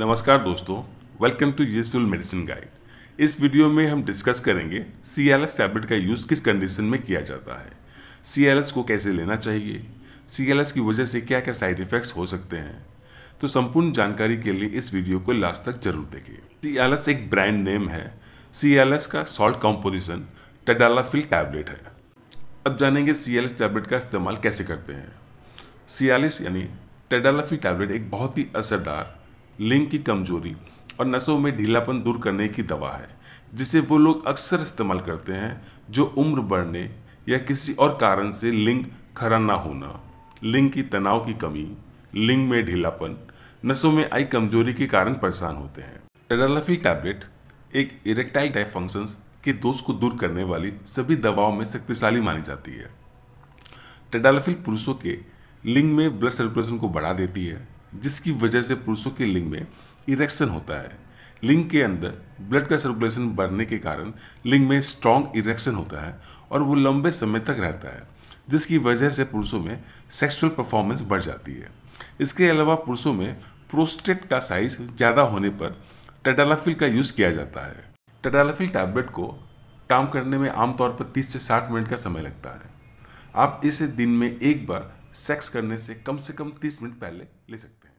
नमस्कार दोस्तों welcome to useful medicine guide इस वीडियो में हम डिस्कस करेंगे सी एल एस टैबलेट का यूज़ किस कंडीशन में किया जाता है सी एल एस को कैसे लेना चाहिए सी एल एस की वजह से क्या क्या साइड इफ़ेक्ट्स हो सकते हैं तो संपूर्ण जानकारी के लिए इस वीडियो को लास्ट तक जरूर देखिए सी एल एस एक ब्रांड नेम है सी एल एस का सॉल्ट कॉम्पोजिशन टडालाफिल टैबलेट है अब जानेंगे सी एल एस टैबलेट का इस्तेमाल कैसे करते हैं सी एल एस यानी टेडालाफिल टैबलेट एक बहुत ही असरदार लिंग की कमजोरी और नसों में ढीलापन दूर करने की दवा है जिसे वो लोग अक्सर इस्तेमाल करते हैं जो उम्र बढ़ने या किसी और कारण से लिंग खरा ना होना लिंग की तनाव की कमी लिंग में ढीलापन नसों में आई कमजोरी के कारण परेशान होते हैं टेडालफी टैबलेट एक इरेक्टाइल टाइप फंक्शन के दोष को दूर करने वाली सभी दवाओं में शक्तिशाली मानी जाती है टेडालफिल पुरुषों के लिंग में ब्लड सर्कुलेशन को बढ़ा देती है जिसकी वजह से पुरुषों के लिंग में इरेक्शन होता है लिंग के अंदर ब्लड का सर्कुलेशन बढ़ने के कारण लिंग में स्ट्रॉन्ग इरेक्शन होता है और वो लंबे समय तक रहता है जिसकी वजह से पुरुषों में सेक्सुअल परफॉर्मेंस बढ़ जाती है इसके अलावा पुरुषों में प्रोस्टेट का साइज ज़्यादा होने पर टडालाफिल का यूज़ किया जाता है टडालाफिल टैबलेट को काम करने में आमतौर पर 30 से 60 मिनट का समय लगता है आप इसे दिन में एक बार सेक्स करने से कम से कम 30 मिनट पहले ले सकते हैं